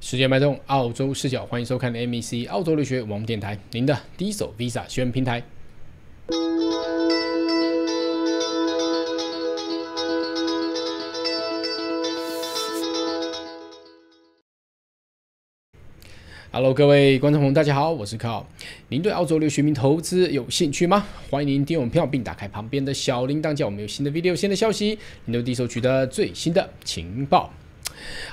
时间脉动，澳洲视角，欢迎收看 M E C 澳洲留学网播电台，您的第一手 Visa 学员平台。Hello，各位观众朋友，大家好，我是 Carl。您对澳洲留学移民投资有兴趣吗？欢迎您阅我们票，并打开旁边的小铃铛，叫我们有新的 video、新的消息，您都第一手取得最新的情报。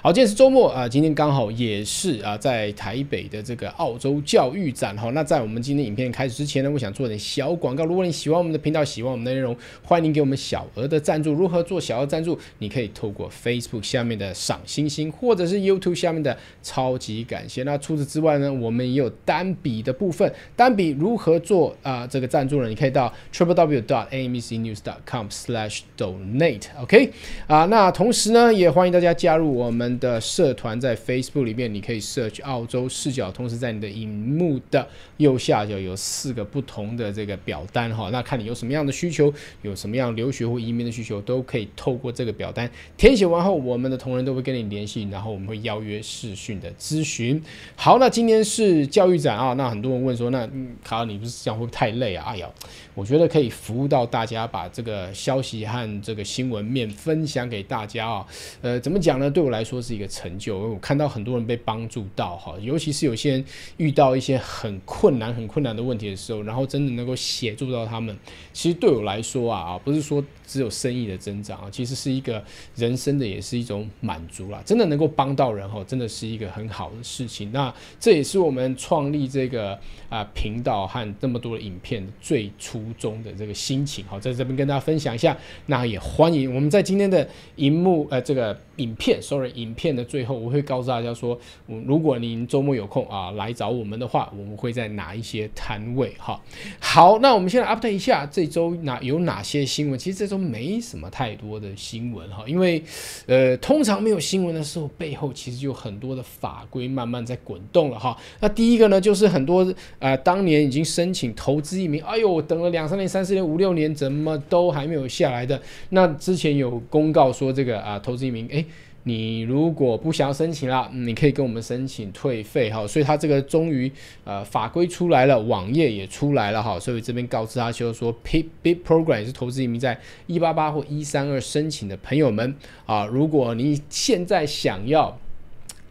好，今天是周末啊，今天刚好也是啊，在台北的这个澳洲教育展哈。那在我们今天影片开始之前呢，我想做点小广告。如果你喜欢我们的频道，喜欢我们的内容，欢迎给我们小额的赞助。如何做小额赞助？你可以透过 Facebook 下面的赏星星，或者是 YouTube 下面的超级感谢。那除此之外呢，我们也有单笔的部分，单笔如何做啊？这个赞助呢，你可以到 t r i p l e d o t a m c n e w s c o m s s l a h d o n a t e OK 啊，那同时呢，也欢迎大家加入我。我们的社团在 Facebook 里面，你可以 search 澳洲视角。同时，在你的荧幕的右下角有四个不同的这个表单哈。那看你有什么样的需求，有什么样留学或移民的需求，都可以透过这个表单填写完后，我们的同仁都会跟你联系，然后我们会邀约视讯的咨询。好，那今天是教育展啊，那很多人问说，那卡尔，你不是这样会太累啊？哎呀，我觉得可以服务到大家，把这个消息和这个新闻面分享给大家啊。呃，怎么讲呢？对我来来说是一个成就，因为我看到很多人被帮助到哈，尤其是有些人遇到一些很困难、很困难的问题的时候，然后真的能够协助到他们，其实对我来说啊啊，不是说只有生意的增长啊，其实是一个人生的也是一种满足啦，真的能够帮到人哈，真的是一个很好的事情。那这也是我们创立这个啊频道和这么多影片最初衷的这个心情好，在这边跟大家分享一下。那也欢迎我们在今天的荧幕呃这个影片说。影片的最后，我会告诉大家说，如果您周末有空啊，来找我们的话，我们会在哪一些摊位哈？好，那我们先来 update 一下这周哪有哪些新闻？其实这周没什么太多的新闻哈，因为呃，通常没有新闻的时候，背后其实就很多的法规慢慢在滚动了哈。那第一个呢，就是很多呃，当年已经申请投资移民，哎呦，等了两三年、三四年、五六年，怎么都还没有下来的。那之前有公告说这个啊，投资移民，哎。你如果不想要申请了，你可以跟我们申请退费哈。所以它这个终于，呃，法规出来了，网页也出来了哈。所以这边告知阿修说，Pay Big Program 也是投资移民在一八八或一三二申请的朋友们啊，如果你现在想要。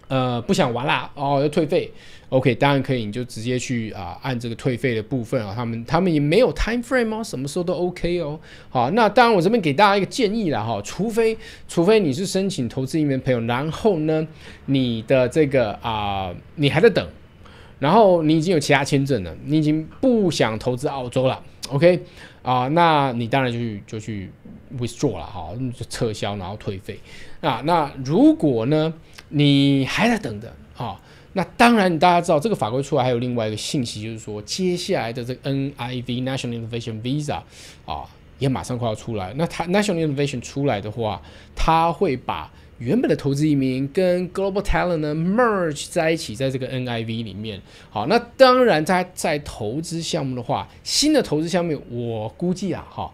呃，不想玩啦，哦，要退费，OK，当然可以，你就直接去啊，按这个退费的部分啊，他们他们也没有 time frame 哦，什么时候都 OK 哦。好，那当然我这边给大家一个建议了哈，除非除非你是申请投资移民朋友，然后呢，你的这个啊，你还在等，然后你已经有其他签证了，你已经不想投资澳洲了，OK。啊，那你当然就去就去 with d r a w 了哈，就撤销然后退费。啊，那如果呢，你还在等等啊，那当然大家知道这个法规出来还有另外一个信息，就是说接下来的这个 NIV National Innovation Visa 啊，也马上快要出来。那它 National Innovation 出来的话，它会把。原本的投资移民跟 Global Talent 呢 merge 在一起，在这个 NIV 里面，好，那当然在在投资项目的话，新的投资项目我估计啊，哈，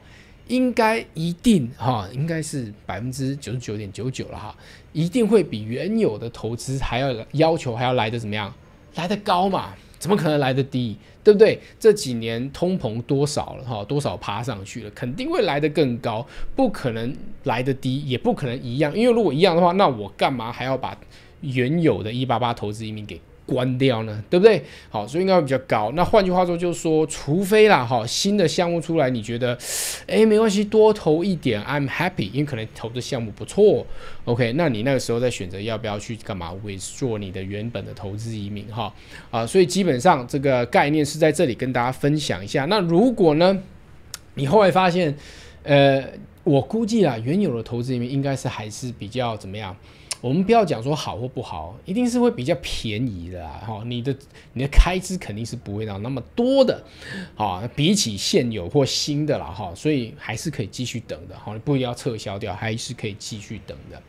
应该一定哈，应该是百分之九十九点九九了哈，一定会比原有的投资还要要求还要来的怎么样？来的高嘛。怎么可能来的低，对不对？这几年通膨多少了哈，多少爬上去了，肯定会来的更高，不可能来的低，也不可能一样，因为如果一样的话，那我干嘛还要把原有的一八八投资移民给？关掉呢，对不对？好，所以应该会比较高。那换句话说，就是说，除非啦，哈，新的项目出来，你觉得，哎，没关系，多投一点，I'm happy，因为可能投的项目不错。OK，那你那个时候再选择要不要去干嘛？会做你的原本的投资移民，哈啊，所以基本上这个概念是在这里跟大家分享一下。那如果呢，你后来发现，呃，我估计啊，原有的投资移民应该是还是比较怎么样？我们不要讲说好或不好，一定是会比较便宜的哈，你的你的开支肯定是不会到那么多的，啊，比起现有或新的了哈，所以还是可以继续等的哈，不一定要撤销掉，还是可以继续等的。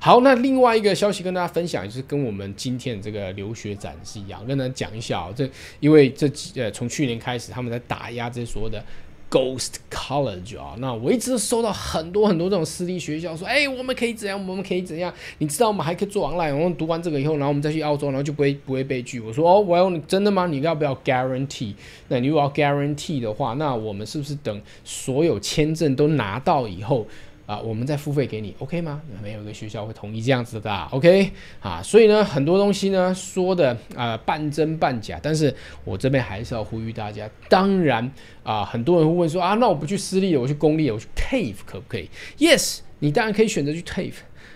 好，那另外一个消息跟大家分享，就是跟我们今天的这个留学展是一样，跟大家讲一下哦，这因为这呃从去年开始，他们在打压这些所有的。Ghost College 啊，那我一直收到很多很多这种私立学校说，哎，我们可以怎样？我们可以怎样？你知道吗？还可以做 online，然后读完这个以后，然后我们再去澳洲，然后就不会不会被拒。我说哦，well，真的吗？你要不要 guarantee？那你如果要 guarantee 的话，那我们是不是等所有签证都拿到以后？啊，我们再付费给你，OK 吗？没有一个学校会同意这样子的，OK？啊，所以呢，很多东西呢说的啊半真半假，但是我这边还是要呼吁大家。当然啊，很多人会问说啊，那我不去私立，我去公立，我去 TAFE 可不可以？Yes，你当然可以选择去 TAFE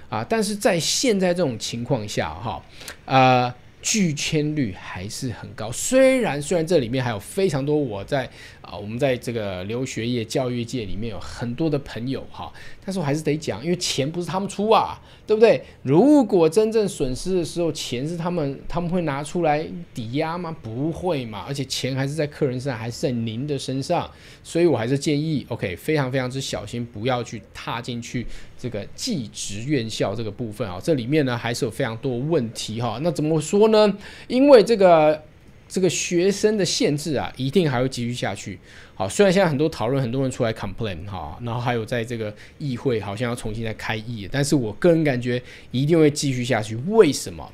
啊，但是在现在这种情况下哈，呃，拒签率还是很高。虽然虽然这里面还有非常多我在啊，我们在这个留学业教育界里面有很多的朋友哈。但是我还是得讲，因为钱不是他们出啊，对不对？如果真正损失的时候，钱是他们，他们会拿出来抵押吗？不会嘛！而且钱还是在客人身上，还是在您的身上，所以我还是建议，OK，非常非常之小心，不要去踏进去这个寄职院校这个部分啊！这里面呢，还是有非常多问题哈。那怎么说呢？因为这个。这个学生的限制啊，一定还会继续下去。好，虽然现在很多讨论，很多人出来 complain 哈，然后还有在这个议会好像要重新再开议，但是我个人感觉一定会继续下去。为什么？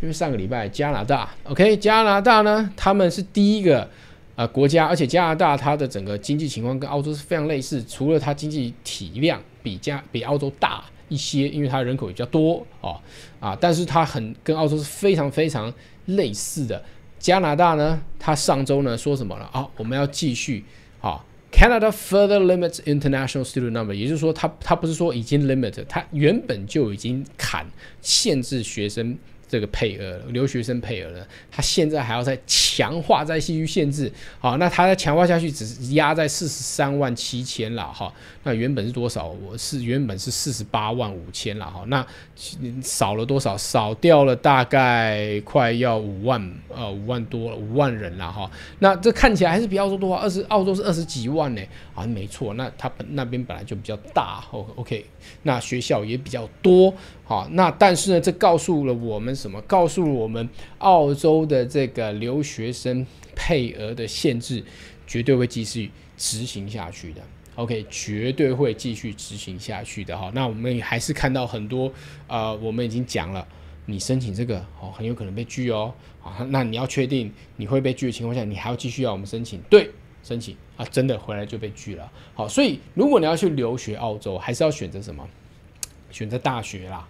因为上个礼拜加拿大，OK，加拿大呢，他们是第一个啊国家，而且加拿大它的整个经济情况跟澳洲是非常类似，除了它经济体量比加比澳洲大一些，因为它人口比较多哦啊，但是它很跟澳洲是非常非常类似的。加拿大呢？他上周呢说什么了啊？我们要继续啊，Canada further limits international student number，也就是说，他他不是说已经 limit 他原本就已经砍限制学生。这个配额，留学生配额了，他现在还要再强化再继续限制，好，那他再强化下去，只是压在四十三万七千了哈，那原本是多少？我是原本是四十八万五千了哈，那少了多少？少掉了大概快要五万，呃，五万多五万人了哈，那这看起来还是比澳洲多啊，二十澳洲是二十几万呢，啊，没错，那他本那边本来就比较大，O K，那学校也比较多。啊，那但是呢，这告诉了我们什么？告诉了我们，澳洲的这个留学生配额的限制绝对会继续执行下去的。OK，绝对会继续执行下去的哈。那我们还是看到很多，呃，我们已经讲了，你申请这个哦，很有可能被拒哦。啊，那你要确定你会被拒的情况下，你还要继续要我们申请？对，申请啊，真的回来就被拒了。好，所以如果你要去留学澳洲，还是要选择什么？选择大学啦，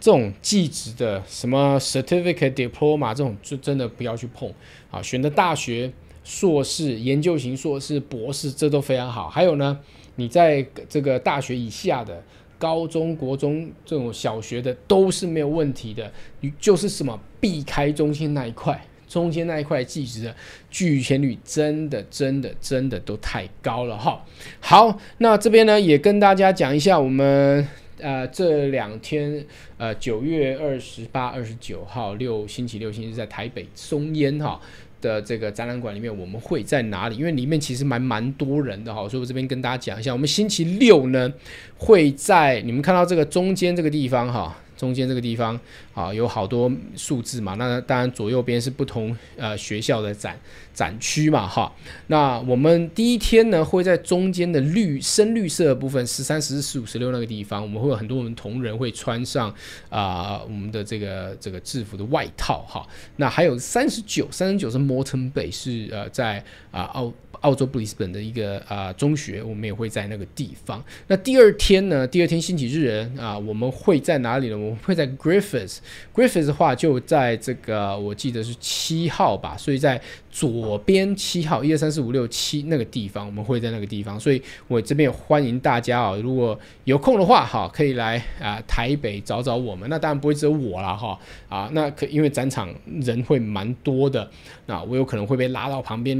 这种技职的什么 certificate diploma 这种就真的不要去碰啊。选择大学、硕士、研究型硕士、博士，这都非常好。还有呢，你在这个大学以下的高中国中这种小学的都是没有问题的。你就是什么避开中间那一块，中间那一块技职的拒签率真的真的真的都太高了哈。好，那这边呢也跟大家讲一下我们。呃，这两天，呃，九月二十八、二十九号六星期六、星期日在台北松烟哈的这个展览馆里面，我们会在哪里？因为里面其实蛮蛮多人的哈，所以我这边跟大家讲一下，我们星期六呢会在你们看到这个中间这个地方哈。中间这个地方啊，有好多数字嘛。那当然左右边是不同呃学校的展展区嘛，哈。那我们第一天呢，会在中间的绿深绿色的部分，十三、十四、十五、十六那个地方，我们会有很多我们同仁会穿上啊我们的这个这个制服的外套，哈。那还有三十九，三十九是摩城北，是呃在啊澳。澳洲布里斯本的一个啊中学，我们也会在那个地方。那第二天呢？第二天星期日啊，我们会在哪里呢？我们会在 Griffiths，Griffiths 的话就在这个，我记得是七号吧，所以在左边七号，一二三四五六七那个地方，我们会在那个地方。所以我这边也欢迎大家哦，如果有空的话哈，可以来啊台北找找我们。那当然不会只有我了哈啊，那可因为展场人会蛮多的，那我有可能会被拉到旁边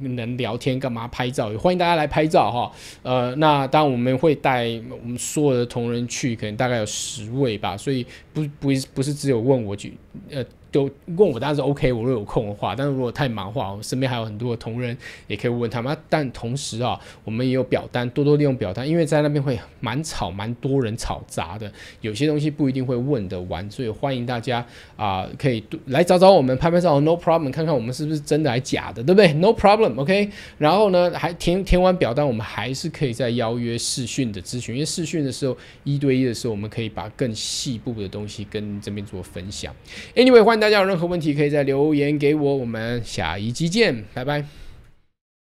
跟人聊。聊天干嘛？拍照也欢迎大家来拍照哈。呃，那当然我们会带我们所有的同仁去，可能大概有十位吧，所以不不不是只有问我去，呃。都问我，当然是 OK。我若有空的话，但是如果太忙话，我身边还有很多同仁也可以问他们。但同时啊，我们也有表单，多多利用表单，因为在那边会蛮吵，蛮多人吵杂的，有些东西不一定会问得完，所以欢迎大家啊，可以来找找我们，拍拍照，No problem，看看我们是不是真的还是假的，对不对？No problem，OK。然后呢，还填填完表单，我们还是可以在邀约试训的咨询，因为试训的时候一对一的时候，我们可以把更细部的东西跟这边做分享。Anyway，欢迎。大家有任何问题，可以再留言给我。我们下一集见，拜拜。